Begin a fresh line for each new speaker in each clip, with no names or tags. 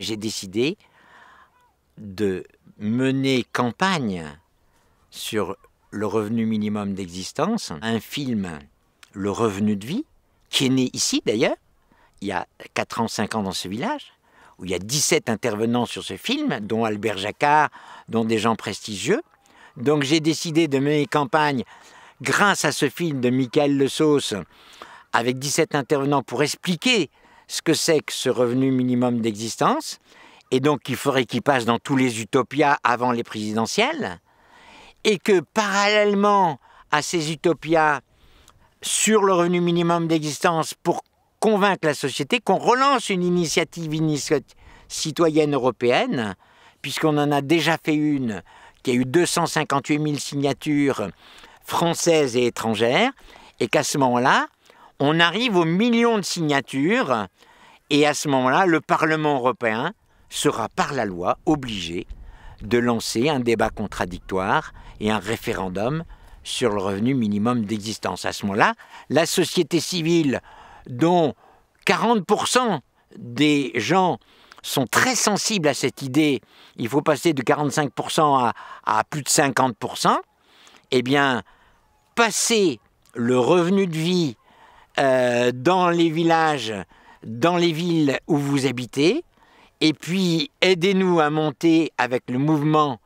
j'ai
décidé de mener campagne sur le revenu minimum d'existence, un film, Le revenu de vie, qui est né ici d'ailleurs, il y a 4 ans, 5 ans dans ce village, où il y a 17 intervenants sur ce film, dont Albert Jacquard, dont des gens prestigieux. Donc j'ai décidé de mener campagne grâce à ce film de Michael Le Sauce, avec 17 intervenants pour expliquer ce que c'est que ce revenu minimum d'existence, et donc qu'il faudrait qu'il passe dans tous les utopias avant les présidentielles, et que parallèlement à ces utopias sur le revenu minimum d'existence pour convaincre la société qu'on relance une initiative citoyenne européenne, puisqu'on en a déjà fait une, qui a eu 258 000 signatures françaises et étrangères, et qu'à ce moment-là, on arrive aux millions de signatures, et à ce moment-là, le Parlement européen sera par la loi obligé de lancer un débat contradictoire et un référendum sur le revenu minimum d'existence. À ce moment-là, la société civile, dont 40% des gens sont très sensibles à cette idée, il faut passer de 45% à, à, plus de 50%, eh bien, passer le revenu de vie euh, dans les villages, dans les villes où vous habitez. Et puis, aidez-nous à monter avec le mouvement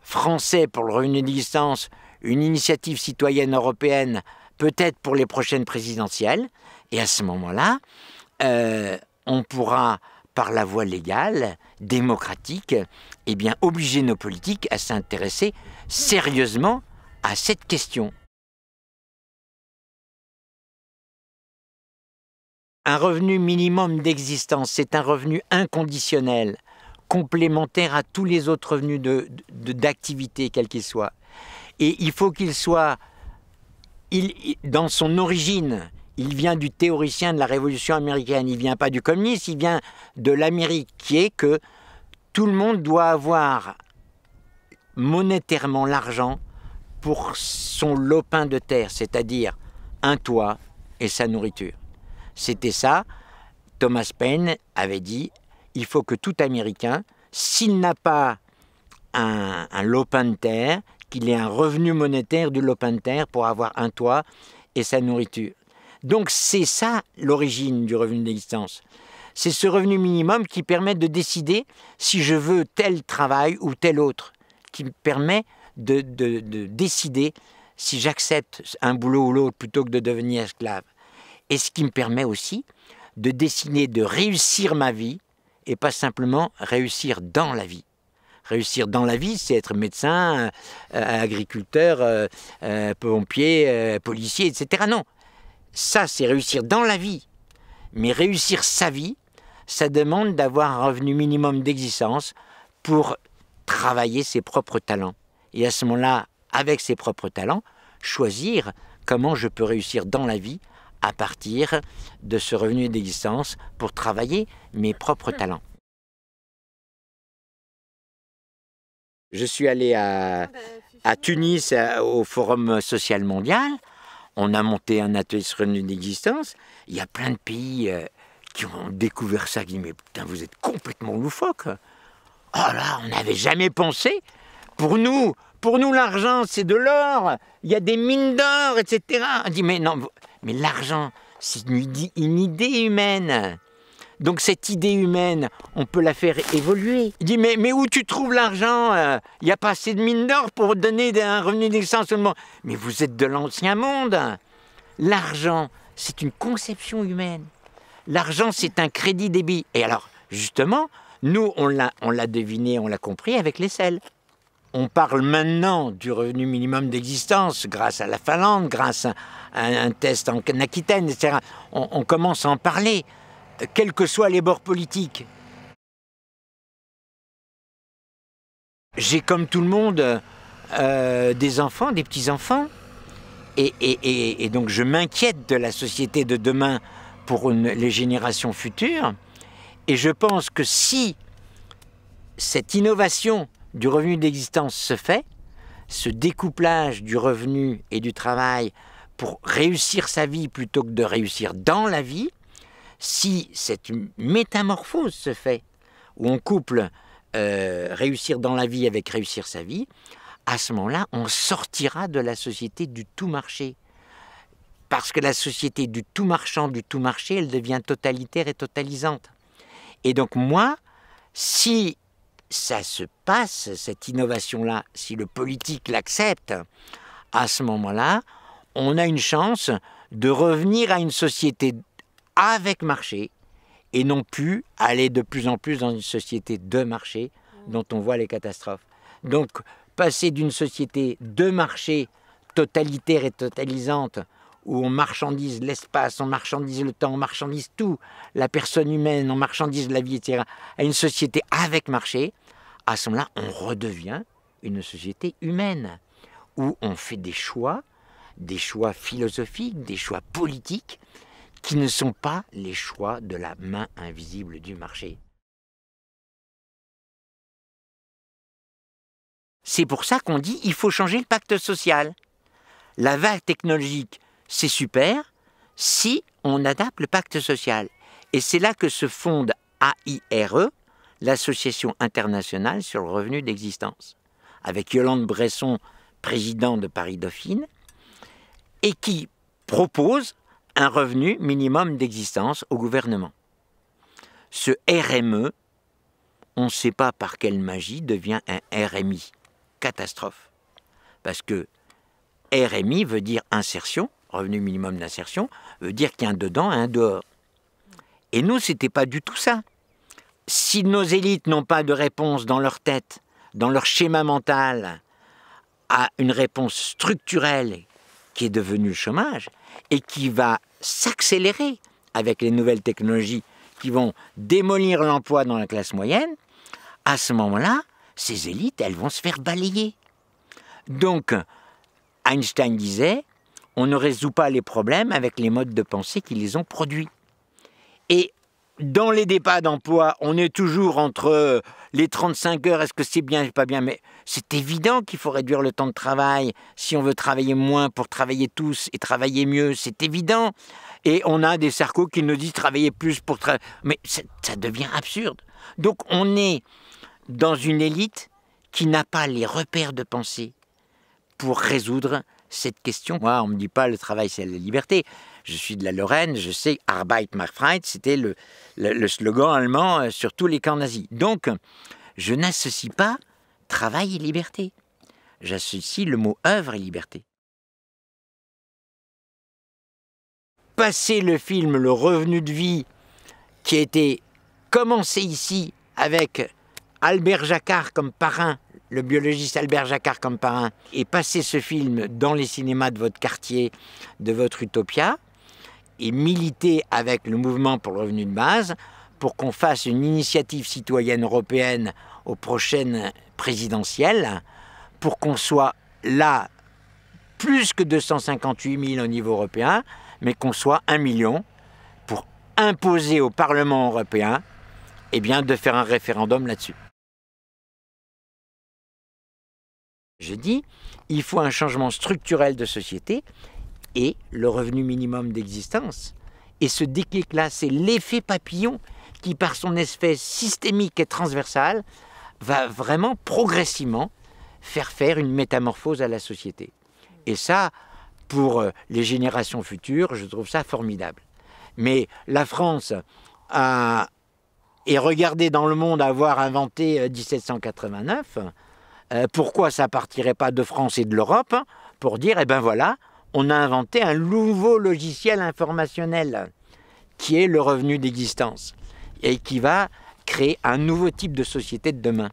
français pour le revenu de distance une initiative citoyenne européenne, peut-être pour les prochaines présidentielles. Et à ce moment-là, euh, on pourra, par la voie légale, démocratique, eh bien, obliger nos politiques à s'intéresser sérieusement
à cette question.
un revenu minimum d'existence, c'est un revenu inconditionnel, complémentaire à tous les autres revenus d'activité, de, d'activité, quels qu'ils soient. Et il faut qu'il soit, il, dans son origine, il vient du théoricien de la Révolution américaine, il vient pas du communiste, il vient de l'Amérique, qui est que tout le monde doit avoir monétairement l'argent pour son lopin de terre, c'est-à-dire un toit et sa nourriture. C'était ça. Thomas Paine avait dit il faut que tout Américain, s'il n'a pas un, lopin de terre, qu'il ait un revenu monétaire du lopin de terre pour avoir un toit et sa nourriture. Donc c'est ça l'origine du revenu d'existence. C'est ce revenu minimum qui permet de décider si je veux tel travail ou tel autre, qui me permet de décider si j'accepte un boulot ou l'autre plutôt que de devenir esclave et ce qui me permet aussi de dessiner, de réussir ma vie et pas simplement réussir dans la vie. Réussir dans la vie, c'est être médecin, euh, agriculteur, euh, euh, pompier, policier, etc. Non, ça c'est réussir dans la vie. Mais réussir sa vie, ça demande d'avoir un revenu minimum d'existence pour travailler ses propres talents. Et à ce moment-là, avec ses propres talents, choisir comment je peux réussir dans la vie à partir de ce revenu d'existence pour travailler mes propres talents.
Je suis allé à, Tunis
au Forum social mondial. On a monté un atelier sur le revenu d'existence. Il y a plein de pays euh, qui ont découvert ça, qui disent Mais putain, vous êtes complètement loufoque. Oh là, on n'avait jamais pensé. Pour nous, pour nous, l'argent, c'est de l'or. Il y a des mines d'or, etc. On dit Mais non, mais l'argent, c'est une, idée humaine. Donc cette idée humaine, on peut la faire évoluer. Il dit, mais, mais où tu trouves l'argent Il euh? n'y a pas assez de mines d'or pour donner un revenu d'existence seulement. Mais vous êtes de l'ancien monde. L'argent, c'est une conception humaine. L'argent, c'est un crédit débit. Et alors, justement, nous, on l'a deviné, on l'a compris avec les selles on parle maintenant du revenu minimum d'existence grâce à la Finlande, grâce à un, test en Aquitaine, etc. On, commence à en parler, euh, quels que soient les bords politiques.
J'ai comme tout le monde euh, euh, des
enfants, des petits-enfants, et, donc je m'inquiète de la société de demain pour les générations futures, et je pense que si cette innovation du revenu d'existence se fait, ce découplage du revenu et du travail pour réussir sa vie plutôt que de réussir dans la vie, si cette métamorphose se fait, où on couple euh, réussir dans la vie avec réussir sa vie, à ce moment-là, on sortira de la société du tout marché. Parce que la société du tout marchand, du tout marché, elle devient totalitaire et totalisante. Et donc moi, si ça se passe, cette innovation-là, si le politique l'accepte, à ce moment-là, on a une chance de revenir à une société avec marché et non plus aller de plus en plus dans une société de marché mm. dont on voit les catastrophes. Donc passer d'une société de marché totalitaire et totalisante où on marchandise l'espace, on marchandise le temps, on marchandise tout, la personne humaine, on marchandise la vie, etc., à une société avec marché, à ce moment-là, on redevient une société humaine, où on fait des choix, des choix philosophiques, des choix politiques, qui ne sont pas les choix de la main invisible du marché.
C'est pour ça qu'on dit il faut changer le pacte
social. La vague technologique c'est super si on adapte le pacte social. Et c'est là que se fonde AIRE, l'Association internationale sur le revenu d'existence, avec Yolande Bresson, président de Paris-Dauphine, et qui propose un revenu minimum d'existence au gouvernement. Ce RME, on ne sait pas par quelle magie, devient un RMI. Catastrophe. Parce que RMI veut dire insertion, revenu minimum d'insertion, veut dire qu'il y a un dedans et un dehors. Et nous, ce n'était pas du tout ça. Si nos élites n'ont pas de réponse dans leur tête, dans leur schéma mental, à une réponse structurelle qui est devenue le chômage et qui va s'accélérer avec les nouvelles technologies qui vont démolir l'emploi dans la classe moyenne, à ce moment-là, ces élites, elles vont se faire balayer. Donc, Einstein disait, on ne résout pas les problèmes avec les modes de pensée qui les ont produits. Et dans les débats d'emploi, on est toujours entre euh, les 35 heures, est-ce que c'est bien, pas bien, mais c'est évident qu'il faut réduire le temps de travail si on veut travailler moins pour travailler tous et travailler mieux, c'est évident. Et on a des cercos qui nous disent travailler plus pour travailler, mais ça devient absurde. Donc on est dans une élite qui n'a pas les repères de pensée pour résoudre cette question. Moi, on ne me dit pas le travail, c'est la liberté. Je suis de la Lorraine, je sais, Arbeit macht frei, c'était le, slogan allemand euh, sur tous les camps nazis. Donc, je n'associe pas travail et liberté. J'associe le mot
œuvre et liberté. Passer le film
Le Revenu de vie, qui a été commencé ici avec Albert Jacquard comme parrain le biologiste Albert Jacquard comme parrain, et passer ce film dans les cinémas de votre quartier, de votre Utopia, et militer avec le mouvement pour le revenu de base pour qu'on fasse une initiative citoyenne européenne aux prochaines présidentielles, pour qu'on soit là plus que 258 000 au niveau européen, mais qu'on soit un million pour imposer au Parlement européen eh bien, de faire un référendum
là-dessus. Je dis, il faut un
changement structurel de société et le revenu minimum d'existence. Et ce déclic-là, c'est l'effet papillon qui, par son effet systémique et transversal, va vraiment progressivement faire faire une métamorphose à la société. Et ça, pour euh, les générations futures, je trouve ça formidable. Mais la France a, est regardée dans le monde avoir inventé 1789. Euh, euh, pourquoi ça partirait pas de France et de l'Europe pour dire, eh ben voilà, on a inventé un nouveau logiciel informationnel qui est le revenu d'existence et qui va créer un nouveau type de
société de demain.